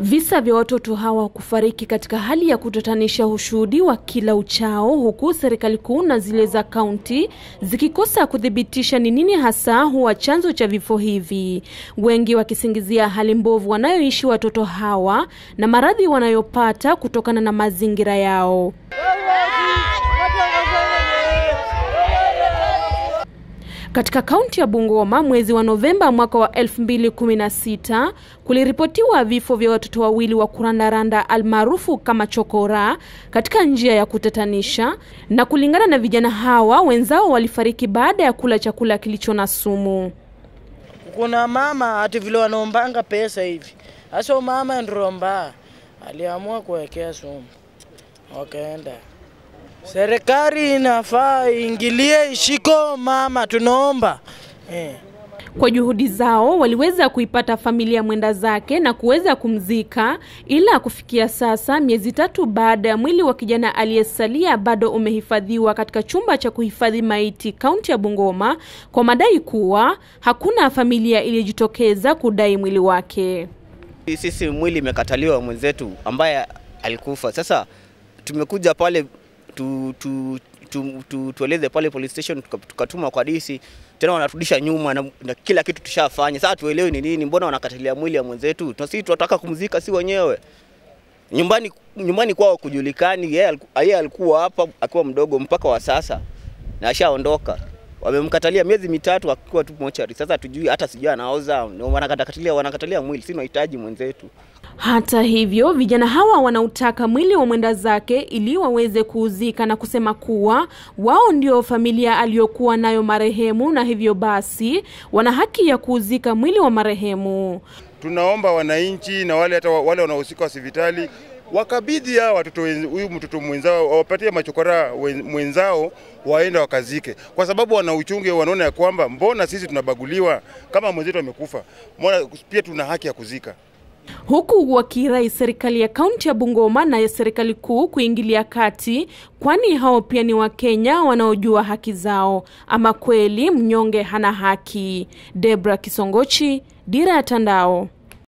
Visa vya watoto hawa kufariki katika hali ya kutatanisha hushuhudiwa kila uchao, huku serikali kuu na zile za kaunti zikikosa kuthibitisha ni nini hasa huwa chanzo cha vifo hivi, wengi wakisingizia hali mbovu wanayoishi watoto hawa na maradhi wanayopata kutokana na mazingira yao. Katika kaunti ya Bungoma mwezi wa Novemba mwaka wa 2016 kuliripotiwa vifo vya watoto wawili wa kurandaranda almaarufu kama chokora katika njia ya kutatanisha, na kulingana na vijana hawa, wenzao walifariki baada ya kula chakula kilicho na sumu. Kuna mama ati vile wanaombanga pesa hivi hasa, mama Nromba aliamua kuwekea sumu, wakaenda okay, Serikali inafaa iingilie ishiko mama, tunaomba eh. Kwa juhudi zao waliweza kuipata familia mwenda zake na kuweza kumzika, ila kufikia sasa, miezi tatu baada ya mwili wa kijana aliyesalia bado umehifadhiwa katika chumba cha kuhifadhi maiti kaunti ya Bungoma kwa madai kuwa hakuna familia iliyojitokeza kudai mwili wake. Sisi mwili imekataliwa mwenzetu ambaye alikufa. Sasa tumekuja pale tu, tu, tu, tu, tueleze pale police station, tukatuma kwa DC, tena wanarudisha nyuma na, na kila kitu tushafanya. Sasa tuelewe ni nini, mbona wanakatilia mwili ya mwenzetu? Sisi tunataka kumzika si wenyewe nyumbani, nyumbani kwao kujulikani. Yeye alikuwa hapa akiwa mdogo mpaka wa sasa na ashaondoka wamemkatalia miezi mitatu akiwa tu mochari. Sasa tujui hata sijui anaoza, wanakatalia wanakatalia mwili, si mahitaji mwenzetu. Hata hivyo, vijana hawa wanautaka mwili wa mwenda zake ili waweze kuuzika na kusema kuwa wao ndio familia aliyokuwa nayo marehemu, na hivyo basi wana haki ya kuuzika mwili wa marehemu tunaomba wananchi na wale hata wale wanaohusika hospitali wakabidhi hawa watoto huyu mtoto mwenzao, wapatie machokora mwenzao, waenda wakazike, kwa sababu wana uchungu, wanaona ya kwamba mbona sisi tunabaguliwa kama mwenzetu amekufa, mbona pia tuna haki ya kuzika huku wakirai serikali ya kaunti ya Bungoma na ya serikali kuu kuingilia kati, kwani hao pia ni Wakenya wanaojua haki zao. Ama kweli mnyonge hana haki. Debra Kisongochi, Dira ya Tandao.